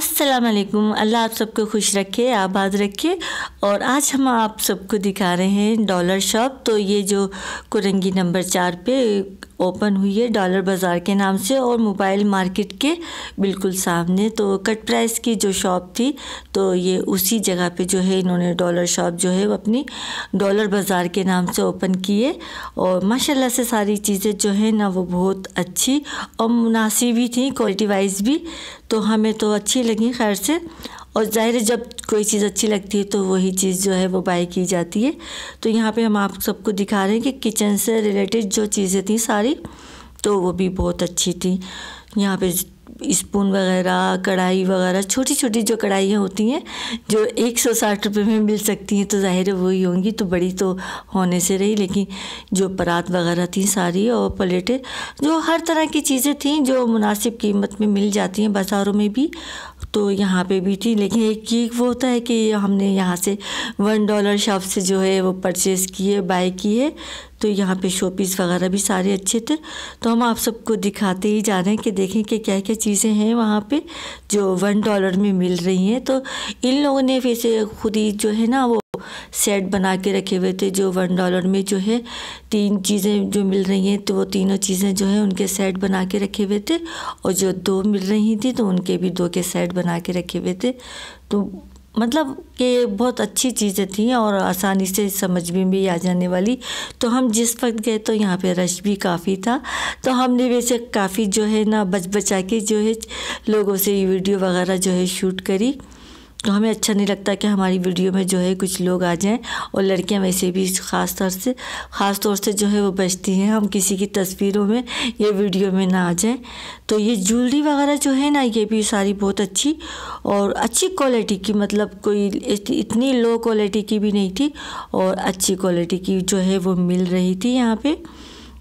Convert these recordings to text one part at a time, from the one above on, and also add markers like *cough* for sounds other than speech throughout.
असलकुम अल्लाह आप सबको खुश रखे आबाद रखे और आज हम आप सबको दिखा रहे हैं डॉलर शॉप तो ये जो कुरंगी नंबर चार पे ओपन हुई है डॉलर बाज़ार के नाम से और मोबाइल मार्केट के बिल्कुल सामने तो कट प्राइस की जो शॉप थी तो ये उसी जगह पे जो है इन्होंने डॉलर शॉप जो है वो अपनी डॉलर बाज़ार के नाम से ओपन की है और माशाल्लाह से सारी चीज़ें जो है ना वो बहुत अच्छी और मुनासिब भी थी क्वालिटी वाइज भी तो हमें तो अच्छी लगी खैर से और ज़ाहिर है जब कोई चीज़ अच्छी लगती है तो वही चीज़ जो है वो बाई की जाती है तो यहाँ पे हम आप सबको दिखा रहे हैं कि किचन से रिलेटेड जो चीज़ें थी सारी तो वो भी बहुत अच्छी थी यहाँ पे स्पून वगैरह कढ़ाई वगैरह छोटी छोटी जो कढ़ाइयाँ होती हैं जो एक सौ साठ रुपये में मिल सकती हैं तो ज़ाहिर है वही होंगी तो बड़ी तो होने से रही लेकिन जो परात वगैरह थी सारी और प्लेटें जो हर तरह की चीज़ें थी जो मुनासिब कीमत में मिल जाती हैं बाज़ारों में भी तो यहाँ पे भी थी लेकिन एक केक वो होता है कि हमने यहाँ से वन डॉलर शॉप से जो है वो परचेज़ किए बाय किए तो यहाँ पे शो पीस वगैरह भी सारे अच्छे थे तो हम आप सबको दिखाते ही जा रहे हैं कि देखें कि क्या क्या चीज़ें हैं वहाँ पे जो वन डॉलर में मिल रही हैं तो इन लोगों ने फिर से खुद ही जो है ना वो सेट बना के रखे हुए थे जो वन डॉलर में जो है तीन चीज़ें जो मिल रही हैं तो वो तीनों चीज़ें जो है उनके सेट बना के रखे हुए थे और जो दो मिल रही थी तो उनके भी दो के सेट बना के रखे हुए थे तो मतलब कि बहुत अच्छी चीज़ें थी और आसानी से समझ में भी आ जाने वाली तो हम जिस वक्त गए तो यहाँ पे रश भी काफ़ी था तो हमने वैसे काफ़ी जो है ना बच बचा के जो है लोगों से वीडियो वगैरह जो है शूट करी तो हमें अच्छा नहीं लगता कि हमारी वीडियो में जो है कुछ लोग आ जाएं और लड़कियां वैसे भी ख़ास तौर से ख़ास तौर से जो है वो बचती हैं हम किसी की तस्वीरों में या वीडियो में ना आ जाएं तो ये ज्वेलरी वगैरह जो है ना ये भी सारी बहुत अच्छी और अच्छी क्वालिटी की मतलब कोई इतनी लो क्वालिटी की भी नहीं थी और अच्छी क्वालिटी की जो है वो मिल रही थी यहाँ पर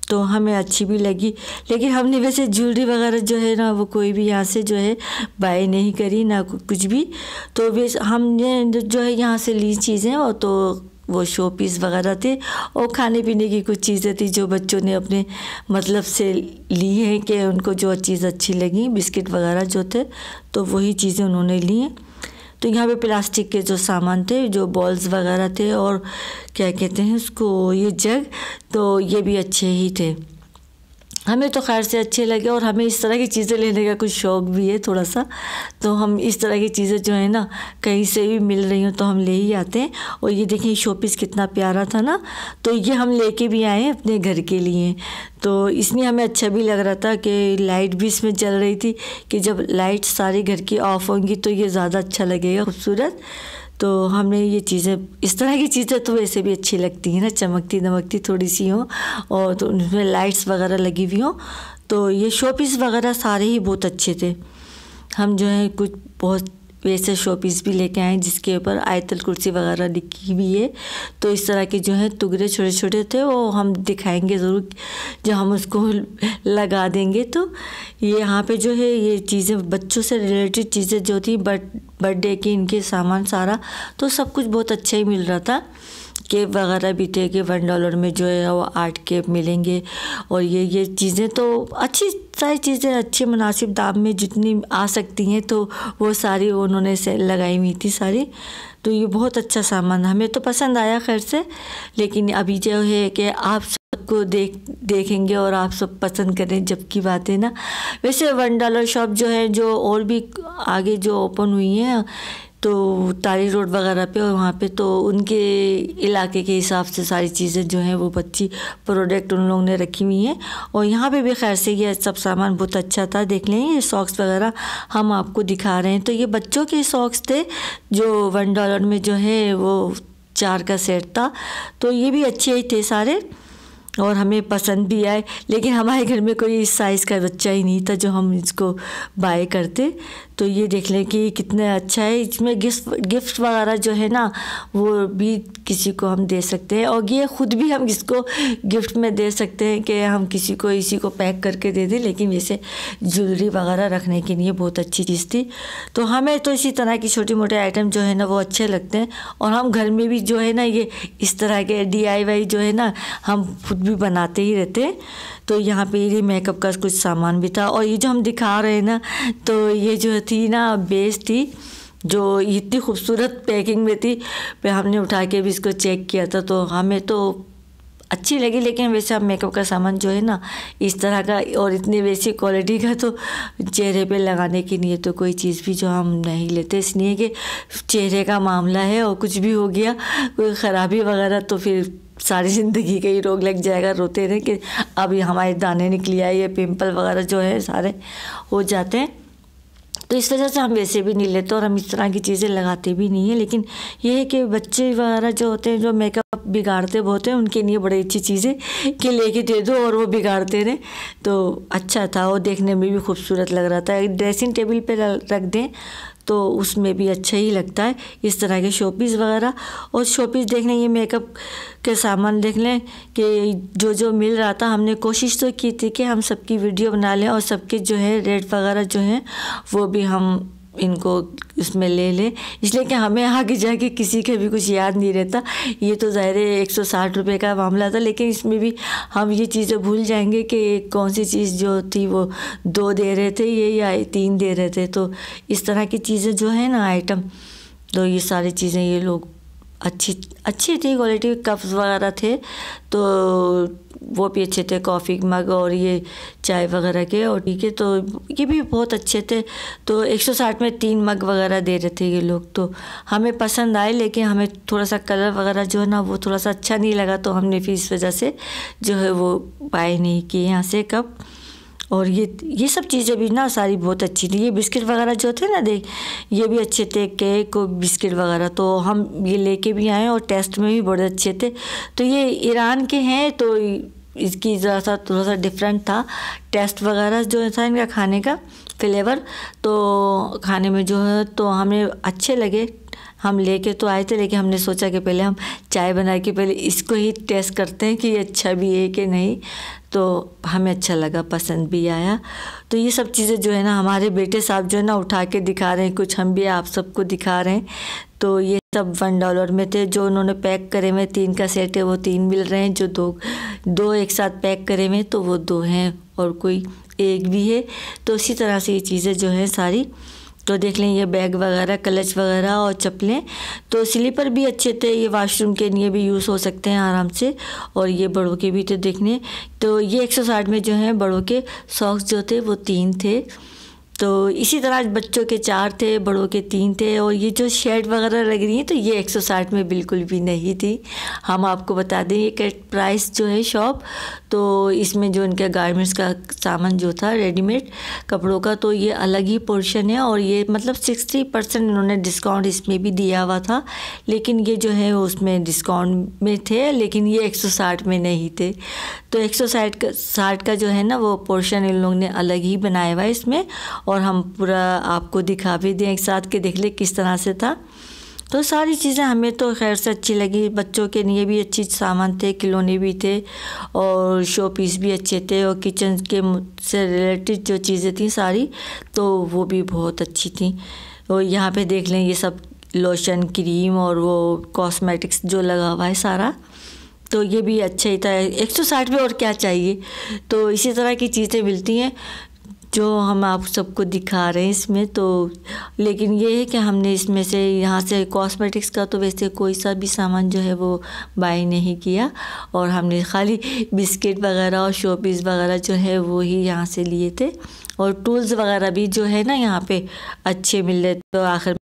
तो हमें अच्छी भी लगी लेकिन हमने वैसे ज्वेलरी वगैरह जो है ना वो कोई भी यहाँ से जो है बाय नहीं करी ना कुछ भी तो वैसे हमने जो है यहाँ से ली चीज़ें और तो वो शो पीस वगैरह थे और खाने पीने की कुछ चीज़ें थी जो बच्चों ने अपने मतलब से ली हैं कि उनको जो चीज़ अच्छी लगी बिस्किट वगैरह जो थे तो वही चीज़ें उन्होंने ली हैं तो यहाँ पे प्लास्टिक के जो सामान थे जो बॉल्स वगैरह थे और क्या कहते हैं उसको ये जग तो ये भी अच्छे ही थे हमें तो खैर से अच्छे लगे और हमें इस तरह की चीज़ें लेने का कुछ शौक़ भी है थोड़ा सा तो हम इस तरह की चीज़ें जो है ना कहीं से भी मिल रही हो तो हम ले ही आते हैं और ये देखें शो पीस कितना प्यारा था ना तो ये हम लेके भी आए हैं अपने घर के लिए तो इसमें हमें अच्छा भी लग रहा था कि लाइट भी इसमें चल रही थी कि जब लाइट सारे घर की ऑफ होंगी तो ये ज़्यादा अच्छा लगेगा खूबसूरत तो हमने ये चीज़ें इस तरह की चीज़ें तो वैसे भी अच्छी लगती हैं ना चमकती दमकती थोड़ी सी हों और तो उसमें लाइट्स वगैरह लगी हुई हों तो ये शो वगैरह सारे ही बहुत अच्छे थे हम जो है कुछ बहुत वैसे शो पीस भी लेके आए जिसके ऊपर आयतल कुर्सी वगैरह लिखी हुई है तो इस तरह के जो है टुकड़े छोटे छोटे थे वो हम दिखाएंगे ज़रूर जब हम उसको *laughs* लगा देंगे तो ये यहाँ पे जो है ये चीज़ें बच्चों से रिलेटेड चीज़ें जो थी बर्थ बर्थडे के इनके सामान सारा तो सब कुछ बहुत अच्छा ही मिल रहा था केप वगैरह भी थे कि वन डॉलर में जो है वो आठ केप मिलेंगे और ये ये चीज़ें तो अच्छी सारी चीज़ें अच्छे मुनासिब दाम में जितनी आ सकती हैं तो वो सारी उन्होंने सेल लगाई हुई थी सारी तो ये बहुत अच्छा सामान हमें तो पसंद आया खैर से लेकिन अभी जो है कि आप सबको देख देखेंगे और आप सब पसंद करें जबकि बात है ना वैसे वन डॉलर शॉप जो है जो और भी आगे जो ओपन हुई हैं तो तारी रोड वगैरह पे और वहाँ पे तो उनके इलाके के हिसाब से सारी चीज़ें जो हैं वो बच्ची प्रोडक्ट उन लोगों ने रखी हुई हैं और यहाँ पे भी खैर से ये सब सामान बहुत अच्छा था देख लें ये सॉक्स वगैरह हम आपको दिखा रहे हैं तो ये बच्चों के सॉक्स थे जो वन डॉलर में जो है वो चार का सेट था तो ये भी अच्छे ही थे सारे और हमें पसंद भी आए लेकिन हमारे घर में कोई इस साइज़ का बच्चा ही नहीं था जो हम इसको बाय करते तो ये देख लें कि कितना अच्छा है इसमें गिफ्ट गिफ्ट वगैरह जो है ना वो भी किसी को हम दे सकते हैं और ये ख़ुद भी हम इसको गिफ्ट में दे सकते हैं कि हम किसी को इसी को पैक करके दे दें लेकिन वैसे ज्वेलरी वगैरह रखने के लिए बहुत अच्छी चीज़ थी तो हमें तो इसी तरह की छोटे मोटे आइटम जो है ना वो अच्छे लगते हैं और हम घर में भी जो है ना ये इस तरह के डी जो है ना हम खुद भी बनाते ही रहते हैं तो यहाँ पर ये मेकअप का कुछ सामान भी था और ये जो हम दिखा रहे हैं ना तो ये जो है थी ना बेस थी जो इतनी खूबसूरत पैकिंग में थी फिर हमने उठा के भी इसको चेक किया था तो हमें तो अच्छी लगी लेकिन वैसे अब मेकअप का सामान जो है ना इस तरह का और इतनी वैसी क्वालिटी का तो चेहरे पे लगाने के लिए तो कोई चीज़ भी जो हम नहीं लेते इसलिए कि चेहरे का मामला है और कुछ भी हो गया कोई ख़राबी वगैरह तो फिर सारी ज़िंदगी का ही रोग लग जाएगा रोते रहे कि अब हमारे दाने निकले आए ये पिंपल वगैरह जो है सारे हो जाते हैं तो इस वजह से हम वैसे भी नहीं लेते और हम इस तरह की चीज़ें लगाते भी नहीं हैं लेकिन यह है कि बच्चे वगैरह जो होते हैं जो मेकअप बिगाड़ते बहुत हैं उनके लिए बड़ी अच्छी चीज़ें कि लेके दे दो और वो बिगाड़ते रहें तो अच्छा था और देखने में भी खूबसूरत लग रहा था ड्रेसिंग टेबल पर रख दें तो उसमें भी अच्छा ही लगता है इस तरह के शोपीस वगैरह और शोपीस देख लें ये मेकअप के सामान देख लें कि जो जो मिल रहा था हमने कोशिश तो की थी कि हम सबकी वीडियो बना लें और सबके जो है रेट वगैरह जो हैं वो भी हम इनको इसमें ले लें इसलिए कि हमें आगे जाके किसी के भी कुछ याद नहीं रहता ये तो ज़ाहिर है एक सौ साठ रुपये का मामला था लेकिन इसमें भी हम ये चीज़ें भूल जाएंगे कि कौन सी चीज़ जो थी वो दो दे रहे थे ये या तीन दे रहे थे तो इस तरह की चीज़ें जो है ना आइटम तो ये सारी चीज़ें ये लोग अच्छी अच्छी थी क्वालिटी कप्स वगैरह थे तो वो भी अच्छे थे कॉफ़ी मग और ये चाय वगैरह के और ठीक है तो ये भी बहुत अच्छे थे तो 160 में तीन मग वगैरह दे रहे थे ये लोग तो हमें पसंद आए लेकिन हमें थोड़ा सा कलर वगैरह जो है ना वो थोड़ा सा अच्छा नहीं लगा तो हमने फिर इस वजह से जो है वो बाय नहीं किए यहाँ से कप और ये ये सब चीज़ें भी ना सारी बहुत अच्छी थी ये बिस्किट वगैरह जो थे ना देख ये भी अच्छे थे केक और बिस्किट वगैरह तो हम ये लेके भी आए और टेस्ट में भी बड़े अच्छे थे तो ये ईरान के हैं तो इसकी ज़रा सा थोड़ा सा डिफरेंट था टेस्ट वगैरह जो था इनका खाने का फ्लेवर तो खाने में जो है तो हमें अच्छे लगे हम लेके तो आए थे लेकिन हमने सोचा कि पहले हम चाय बना के पहले इसको ही टेस्ट करते हैं कि ये अच्छा भी है कि नहीं तो हमें अच्छा लगा पसंद भी आया तो ये सब चीज़ें जो है ना हमारे बेटे साहब जो है ना उठा के दिखा रहे हैं कुछ हम भी आप सबको दिखा रहे हैं तो ये सब वन डॉलर में थे जो उन्होंने पैक करे में तीन का सेट है वो तीन मिल रहे हैं जो दो दो एक साथ पैक करे में तो वो दो हैं और कोई एक भी है तो इसी तरह से ये चीज़ें जो हैं सारी तो देख लें ये बैग वगैरह क्लच वगैरह और चप्पलें तो स्लीपर भी अच्छे थे ये वाशरूम के लिए भी यूज़ हो सकते हैं आराम से और ये बड़ों के भी थे देखने तो ये एक सौ साठ में जो हैं बड़ों के सॉक्स जो थे वो तीन थे तो इसी तरह बच्चों के चार थे बड़ों के तीन थे और ये जो शर्ट वगैरह लग रही हैं तो ये 160 में बिल्कुल भी नहीं थी हम आपको बता दें ये प्राइस जो है शॉप तो इसमें जो इनके गारमेंट्स का सामान जो था रेडीमेड कपड़ों का तो ये अलग ही पोर्शन है और ये मतलब सिक्सटी परसेंट इन्होंने डिस्काउंट इसमें भी दिया हुआ था लेकिन ये जो है उसमें डिस्काउंट में थे लेकिन ये एक सौ साठ में नहीं थे तो एक सौ साठ का साठ का जो है ना वो पोर्शन इन लोगों ने अलग ही बनाया हुआ है इसमें और हम पूरा आपको दिखा भी दें एक साथ के देख ले किस तरह से था तो सारी चीज़ें हमें तो खैर से अच्छी लगी बच्चों के लिए भी अच्छी सामान थे खिलौने भी थे और शो पीस भी अच्छे थे और किचन के से रिलेटेड जो चीज़ें थी सारी तो वो भी बहुत अच्छी थी और तो यहाँ पे देख लें ये सब लोशन क्रीम और वो कॉस्मेटिक्स जो लगा हुआ है सारा तो ये भी अच्छा ही था एक सौ साठ में और क्या चाहिए तो इसी तरह की चीज़ें मिलती हैं जो हम आप सबको दिखा रहे हैं इसमें तो लेकिन ये है कि हमने इसमें से यहाँ से कॉस्मेटिक्स का तो वैसे कोई सा भी सामान जो है वो बाई नहीं किया और हमने खाली बिस्किट वगैरह और शो वगैरह जो है वो ही यहाँ से लिए थे और टूल्स वगैरह भी जो है ना यहाँ पे अच्छे मिल रहे तो आखिर